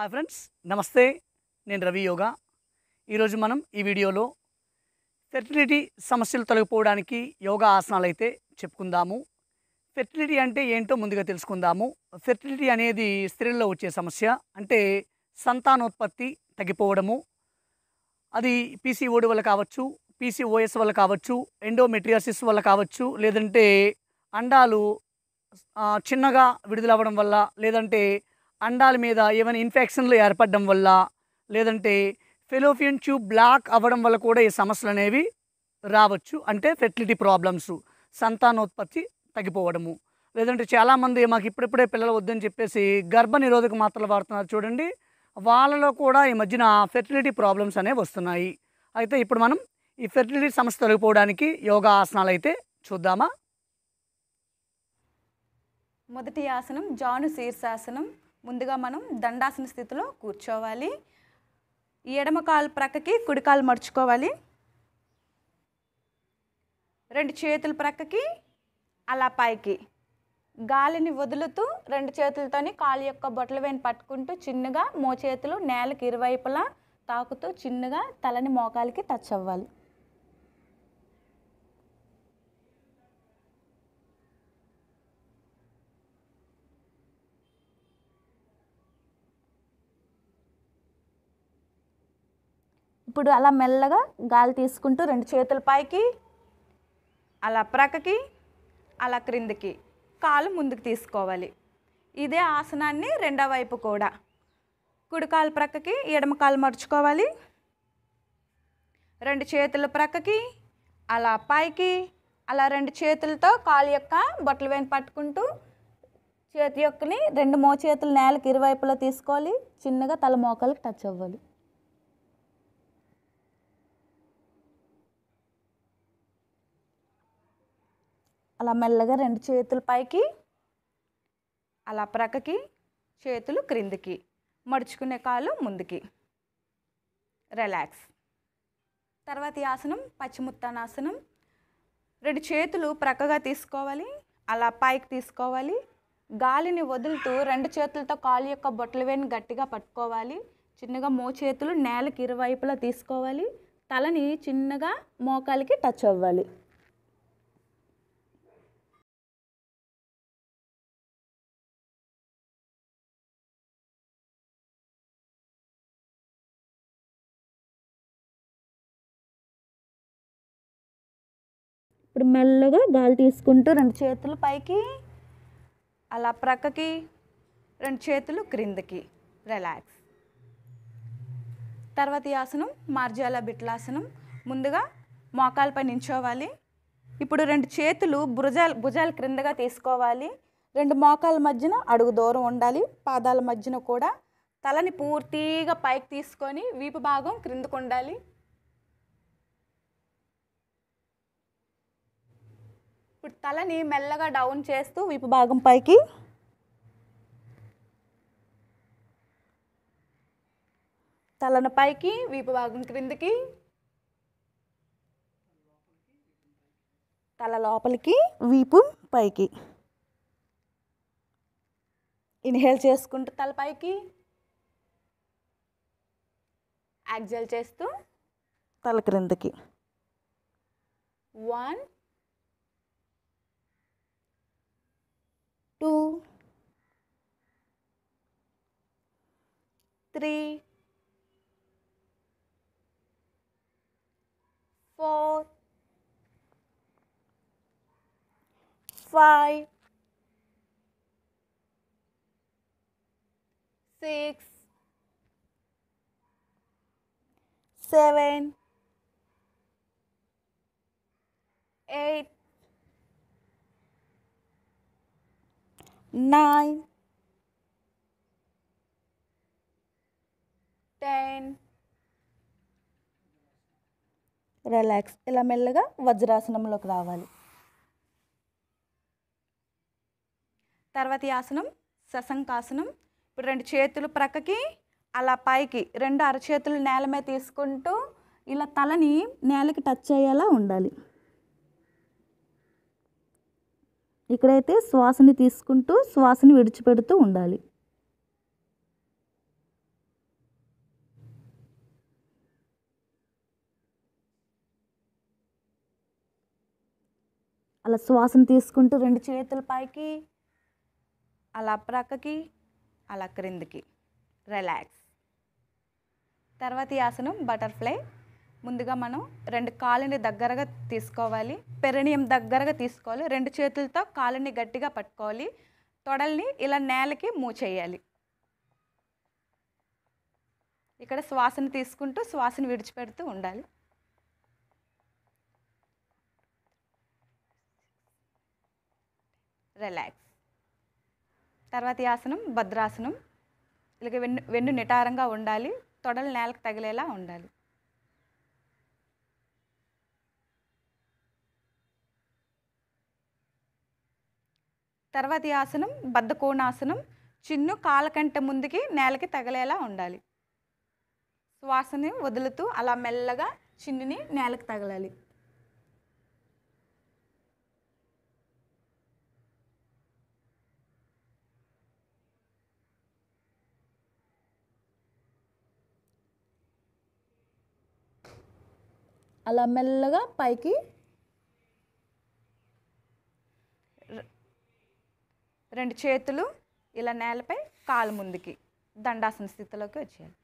hi friends నమస్తే నేను రవి యోగా ఈరోజు మనం ఈ వీడియోలో ఫెర్టిలిటీ సమస్యలు తొలగిపోవడానికి యోగా ఆసనాలు అయితే చెప్పుకుందాము ఫెర్టిలిటీ అంటే ఏంటో ముందుగా తెలుసుకుందాము ఫెర్టిలిటీ అనేది స్త్రీల్లో వచ్చే సమస్య అంటే సంతానోత్పత్తి తగ్గిపోవడము అది పీసీఓడి వల్ల కావచ్చు పీసీఓఎస్ వల్ల కావచ్చు ఎండోమెట్రియాసిస్ వల్ల కావచ్చు లేదంటే అండాలు చిన్నగా విడుదలవ్వడం వల్ల లేదంటే అండాల మీద ఏమైనా ఇన్ఫెక్షన్లు ఏర్పడడం వల్ల లేదంటే ఫెలోఫియన్ ట్యూబ్ బ్లాక్ అవ్వడం వల్ల కూడా ఈ సమస్యలు అనేవి రావచ్చు అంటే ఫెర్టిలిటీ ప్రాబ్లమ్స్ సంతానోత్పత్తి తగ్గిపోవడము లేదంటే చాలామంది మాకు ఇప్పుడిప్పుడే పిల్లలు వద్దని చెప్పేసి గర్భ నిరోధక మాత్రలు వాడుతున్నారు చూడండి వాళ్ళలో కూడా ఈ మధ్యన ఫెర్టిలిటీ ప్రాబ్లమ్స్ అనేవి వస్తున్నాయి అయితే ఇప్పుడు మనం ఈ ఫెర్టిలిటీ సమస్య తొలగిపోవడానికి యోగా ఆసనాలు అయితే చూద్దామా మొదటి ఆసనం జాను శీర్షాసనం ముందుగా మనం దండాసన స్థితిలో కూర్చోవాలి ఎడమ కాలు ప్రక్కకి కుడి కాలు మడుచుకోవాలి రెండు చేతుల ప్రక్కకి అలా పైకి గాలిని వదులుతూ రెండు చేతులతోని కాలు యొక్క బొట్టలు వేని పట్టుకుంటూ చిన్నగా మో చేతులు నేలకు ఇరువైపులా తాకుతూ చిన్నగా తలని మోకాలికి టచ్ అవ్వాలి ఇప్పుడు అలా మెల్లగా గాలి తీసుకుంటూ రెండు చేతుల పైకి అలా ప్రక్కకి అలా క్రిందికి కాలు ముందుకు తీసుకోవాలి ఇదే ఆసనాన్ని రెండో వైపు కూడా కుడికాలు ప్రక్కకి ఎడమ కాలు మర్చుకోవాలి రెండు చేతుల ప్రక్కకి అలా పైకి అలా రెండు చేతులతో కాలు యొక్క బొట్టలు వెను పట్టుకుంటూ చేతి యొక్కని రెండు మో చేతులు నేలకు ఇరువైపులో తీసుకోవాలి చిన్నగా తల మోకాలకు టచ్ అవ్వాలి అలా మెల్లగా రెండు చేతుల పైకి అలా ప్రక్కకి చేతులు క్రిందికి మడుచుకునే కాళ్ళు ముందుకి రిలాక్స్ తర్వాత ఈ ఆసనం పచ్చిముత్తానాసనం రెండు చేతులు ప్రక్కగా తీసుకోవాలి అలా పైకి తీసుకోవాలి గాలిని వదులుతూ రెండు చేతులతో కాలు యొక్క బొట్టలు వేని గట్టిగా పట్టుకోవాలి చిన్నగా మో చేతులు నేలకి ఇరువైపులా తీసుకోవాలి తలని చిన్నగా మోకాలికి టచ్ అవ్వాలి ఇప్పుడు మెల్లగా గాలి తీసుకుంటూ రెండు చేతులు పైకి అలా ప్రక్కకి రెండు చేతులు క్రిందకి రిలాక్స్ తర్వాత ఈ ఆసనం మార్జాల బిట్లాసనం ముందుగా మోకాలపై నించోవాలి ఇప్పుడు రెండు చేతులు భుజాలు భుజాలు క్రిందగా తీసుకోవాలి రెండు మోకాల మధ్యన అడుగు దూరం ఉండాలి పాదాల మధ్యన కూడా తలని పూర్తిగా పైకి తీసుకొని వీపు భాగం క్రిందకు ఉండాలి ఇప్పుడు తలని మెల్లగా డౌన్ చేస్తూ వీపు భాగం పైకి తలను పైకి వీపు భాగం క్రిందికి తల లోపలికి వీపు పైకి ఇన్హేల్ చేసుకుంటూ తల పైకి యాక్జల్ చేస్తూ తల క్రిందికి one two, three, four, five, six, seven, eight, nine, ten relax ఇలా మెల్లగా వజ్రాసనంలోకి రావాలి తర్వాత ఆసనం శశంకాసనం ఇప్పుడు రెండు చేతులు ప్రక్కకి అలా పైకి రెండు అరచేతులు నేల మీద తీసుకుంటూ ఇలా తలని నేలకి టచ్ అయ్యేలా ఉండాలి ఇక్కడైతే శ్వాసని తీసుకుంటూ శ్వాసని విడిచిపెడుతూ ఉండాలి అలా శ్వాసను తీసుకుంటూ రెండు చేతుల పైకి అలా ప్రక్కకి అలా క్రిందికి రిలాక్స్ తర్వాత ఆసనం బటర్ఫ్లై ముందుగా మనం రెండు కాళ్ళని దగ్గరగా తీసుకోవాలి పెరణియం దగ్గరగా తీసుకోవాలి రెండు చేతులతో కాళ్ళని గట్టిగా పట్టుకోవాలి తొడల్ని ఇలా నేలకి మూ చేయాలి ఇక్కడ శ్వాసను తీసుకుంటూ శ్వాసను విడిచిపెడుతూ ఉండాలి రిలాక్స్ తర్వాత ఆసనం భద్రాసనం ఇలాగ వెన్ను వెన్ను నిటారంగా ఉండాలి తొడలు నేలకు తగిలేలా ఉండాలి తర్వాతి ఆసనం బద్ధకోణాసనం చిన్ను కాలకంట ముందుకి నేలకి తగలేలా ఉండాలి శ్వాసని వదులుతూ అలా మెల్లగా చిన్నుని నేలకు తగలాలి అలా మెల్లగా పైకి రెండు చేతులు ఇలా నేలపై కాలు ముందుకి దండాసన స్థితిలోకి వచ్చేయాలి